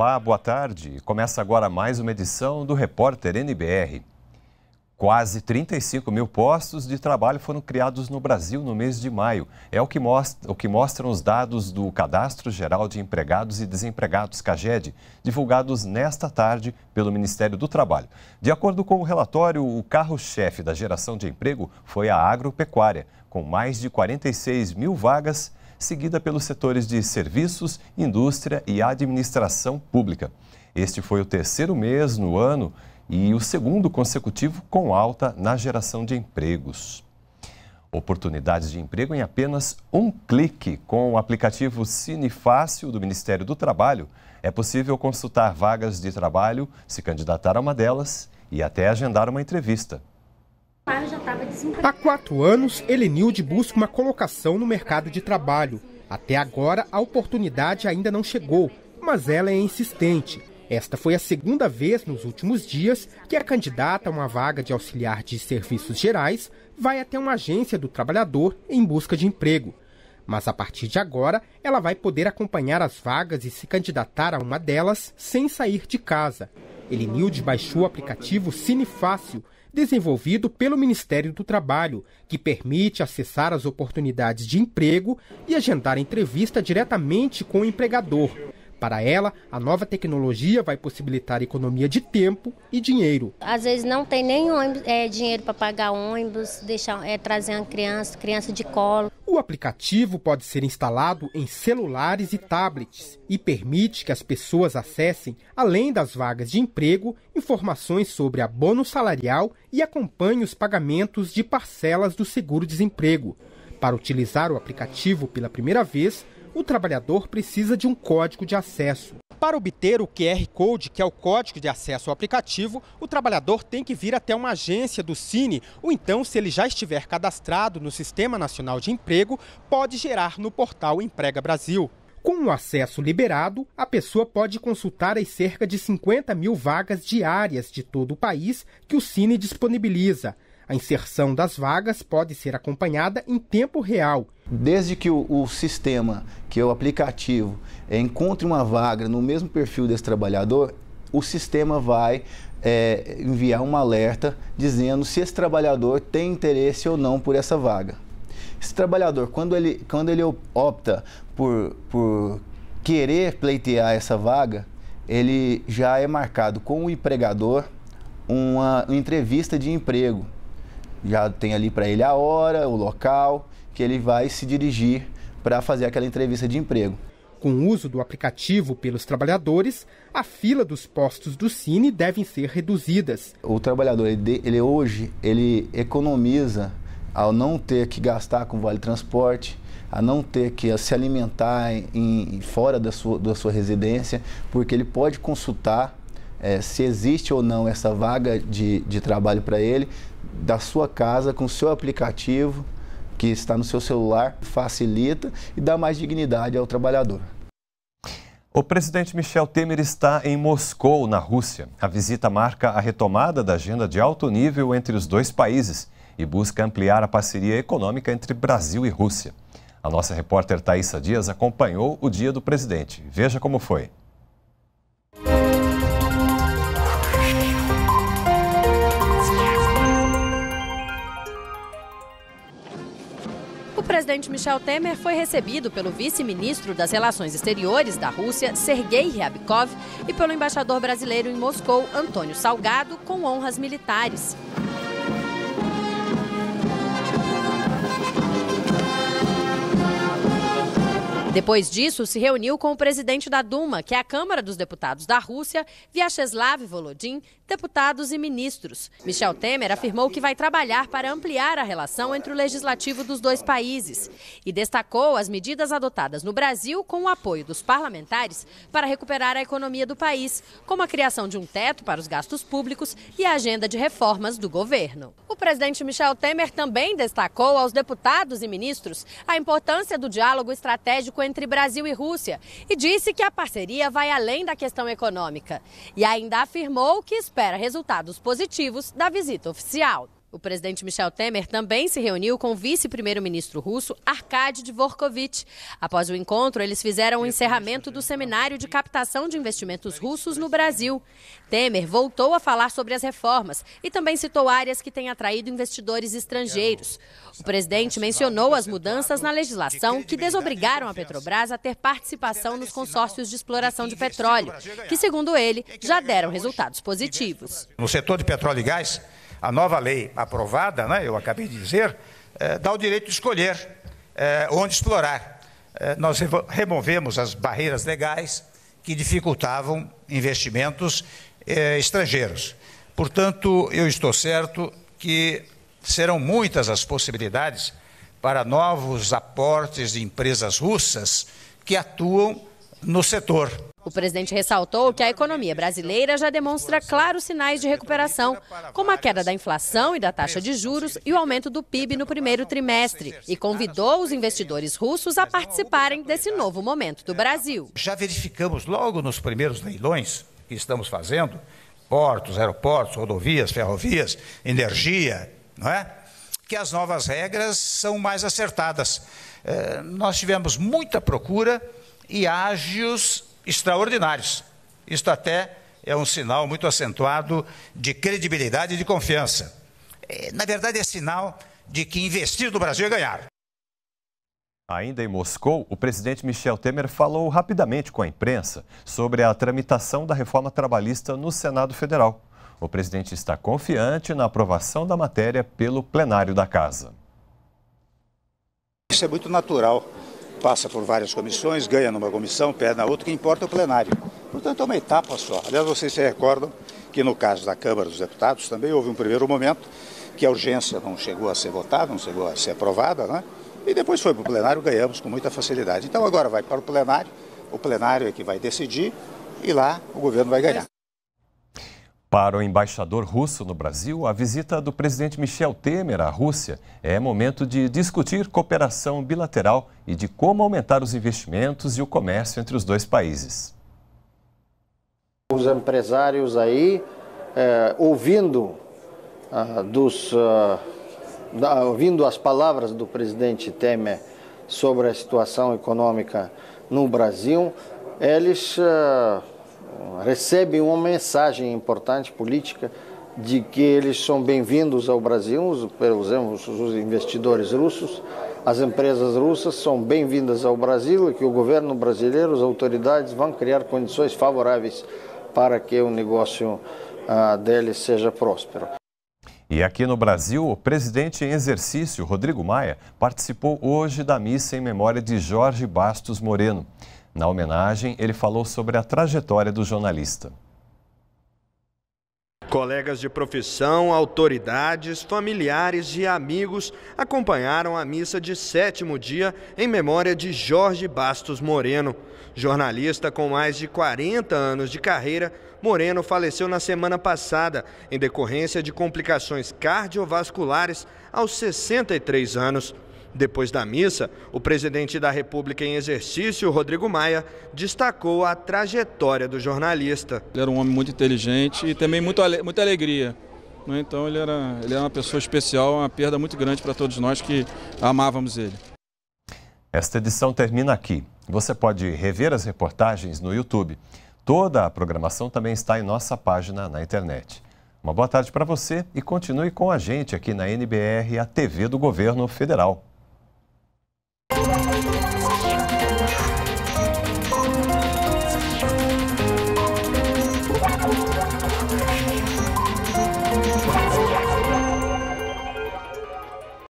Olá, boa tarde. Começa agora mais uma edição do Repórter NBR. Quase 35 mil postos de trabalho foram criados no Brasil no mês de maio. É o que, mostra, o que mostram os dados do Cadastro Geral de Empregados e Desempregados, CAGED, divulgados nesta tarde pelo Ministério do Trabalho. De acordo com o relatório, o carro-chefe da geração de emprego foi a agropecuária, com mais de 46 mil vagas seguida pelos setores de serviços, indústria e administração pública. Este foi o terceiro mês no ano e o segundo consecutivo com alta na geração de empregos. Oportunidades de emprego em apenas um clique. Com o aplicativo Cinefácil do Ministério do Trabalho, é possível consultar vagas de trabalho, se candidatar a uma delas e até agendar uma entrevista. Há quatro anos, Elenilde busca uma colocação no mercado de trabalho. Até agora, a oportunidade ainda não chegou, mas ela é insistente. Esta foi a segunda vez nos últimos dias que a candidata a uma vaga de auxiliar de serviços gerais vai até uma agência do trabalhador em busca de emprego. Mas a partir de agora, ela vai poder acompanhar as vagas e se candidatar a uma delas sem sair de casa. Elenilde baixou o aplicativo Cine Fácil, desenvolvido pelo Ministério do Trabalho, que permite acessar as oportunidades de emprego e agendar entrevista diretamente com o empregador. Para ela, a nova tecnologia vai possibilitar economia de tempo e dinheiro. Às vezes não tem nem ônibus, é, dinheiro para pagar ônibus, deixar, é, trazer uma criança, criança de colo. O aplicativo pode ser instalado em celulares e tablets e permite que as pessoas acessem, além das vagas de emprego, informações sobre abono salarial e acompanhe os pagamentos de parcelas do seguro-desemprego. Para utilizar o aplicativo pela primeira vez, o trabalhador precisa de um código de acesso. Para obter o QR Code, que é o código de acesso ao aplicativo, o trabalhador tem que vir até uma agência do Cine, ou então, se ele já estiver cadastrado no Sistema Nacional de Emprego, pode gerar no portal Emprega Brasil. Com o acesso liberado, a pessoa pode consultar as cerca de 50 mil vagas diárias de todo o país que o Cine disponibiliza. A inserção das vagas pode ser acompanhada em tempo real. Desde que o, o sistema, que é o aplicativo, é, encontre uma vaga no mesmo perfil desse trabalhador, o sistema vai é, enviar um alerta dizendo se esse trabalhador tem interesse ou não por essa vaga. Esse trabalhador, quando ele, quando ele opta por, por querer pleitear essa vaga, ele já é marcado com o empregador uma, uma entrevista de emprego já tem ali para ele a hora, o local que ele vai se dirigir para fazer aquela entrevista de emprego. Com o uso do aplicativo pelos trabalhadores, a fila dos postos do Cine devem ser reduzidas. O trabalhador, ele, ele hoje, ele economiza ao não ter que gastar com vale transporte, a não ter que se alimentar em, em, fora da sua, da sua residência, porque ele pode consultar é, se existe ou não essa vaga de, de trabalho para ele, da sua casa, com o seu aplicativo que está no seu celular, facilita e dá mais dignidade ao trabalhador. O presidente Michel Temer está em Moscou, na Rússia. A visita marca a retomada da agenda de alto nível entre os dois países e busca ampliar a parceria econômica entre Brasil e Rússia. A nossa repórter Thaisa Dias acompanhou o dia do presidente. Veja como foi. O presidente Michel Temer foi recebido pelo vice-ministro das Relações Exteriores da Rússia, Sergei Ryabkov, e pelo embaixador brasileiro em Moscou, Antônio Salgado, com honras militares. Depois disso, se reuniu com o presidente da Duma, que é a Câmara dos Deputados da Rússia, Vyacheslav Volodin, deputados e ministros. Michel Temer afirmou que vai trabalhar para ampliar a relação entre o legislativo dos dois países e destacou as medidas adotadas no Brasil com o apoio dos parlamentares para recuperar a economia do país, como a criação de um teto para os gastos públicos e a agenda de reformas do governo. O presidente Michel Temer também destacou aos deputados e ministros a importância do diálogo estratégico entre Brasil e Rússia e disse que a parceria vai além da questão econômica. E ainda afirmou que espera resultados positivos da visita oficial. O presidente Michel Temer também se reuniu com o vice-primeiro-ministro russo Arkady Dvorkovich. Após o encontro, eles fizeram o encerramento do seminário de captação de investimentos russos no Brasil. Temer voltou a falar sobre as reformas e também citou áreas que têm atraído investidores estrangeiros. O presidente mencionou as mudanças na legislação que desobrigaram a Petrobras a ter participação nos consórcios de exploração de petróleo, que, segundo ele, já deram resultados positivos. No setor de petróleo e gás, a nova lei aprovada, né, eu acabei de dizer, eh, dá o direito de escolher eh, onde explorar. Eh, nós removemos as barreiras legais que dificultavam investimentos estrangeiros. Portanto, eu estou certo que serão muitas as possibilidades para novos aportes de empresas russas que atuam no setor o presidente ressaltou que a economia brasileira já demonstra claros sinais de recuperação, como a queda da inflação e da taxa de juros e o aumento do PIB no primeiro trimestre, e convidou os investidores russos a participarem desse novo momento do Brasil. Já verificamos logo nos primeiros leilões que estamos fazendo, portos, aeroportos, rodovias, ferrovias, energia, não é? Que as novas regras são mais acertadas. Eh, nós tivemos muita procura e ágios extraordinários. Isto até é um sinal muito acentuado de credibilidade e de confiança. É, na verdade, é sinal de que investir no Brasil é ganhar. Ainda em Moscou, o presidente Michel Temer falou rapidamente com a imprensa sobre a tramitação da reforma trabalhista no Senado Federal. O presidente está confiante na aprovação da matéria pelo plenário da casa. Isso é muito natural passa por várias comissões, ganha numa comissão, perde na outra, o que importa é o plenário. Portanto, é uma etapa só. Aliás, vocês se recordam que no caso da Câmara dos Deputados também houve um primeiro momento que a urgência não chegou a ser votada, não chegou a ser aprovada, né? e depois foi para o plenário, ganhamos com muita facilidade. Então agora vai para o plenário, o plenário é que vai decidir e lá o governo vai ganhar. Para o embaixador russo no Brasil, a visita do presidente Michel Temer à Rússia é momento de discutir cooperação bilateral e de como aumentar os investimentos e o comércio entre os dois países. Os empresários aí, é, ouvindo, ah, dos, ah, da, ouvindo as palavras do presidente Temer sobre a situação econômica no Brasil, eles. Ah, recebem uma mensagem importante política de que eles são bem-vindos ao Brasil, pelos os investidores russos, as empresas russas são bem-vindas ao Brasil e que o governo brasileiro, as autoridades vão criar condições favoráveis para que o negócio uh, deles seja próspero. E aqui no Brasil, o presidente em exercício, Rodrigo Maia, participou hoje da missa em memória de Jorge Bastos Moreno. Na homenagem, ele falou sobre a trajetória do jornalista. Colegas de profissão, autoridades, familiares e amigos acompanharam a missa de sétimo dia em memória de Jorge Bastos Moreno. Jornalista com mais de 40 anos de carreira, Moreno faleceu na semana passada em decorrência de complicações cardiovasculares aos 63 anos. Depois da missa, o presidente da República em exercício, Rodrigo Maia, destacou a trajetória do jornalista. Ele era um homem muito inteligente e também muito, muita alegria. Né? Então ele era, ele era uma pessoa especial, uma perda muito grande para todos nós que amávamos ele. Esta edição termina aqui. Você pode rever as reportagens no YouTube. Toda a programação também está em nossa página na internet. Uma boa tarde para você e continue com a gente aqui na NBR, a TV do Governo Federal. Thank you.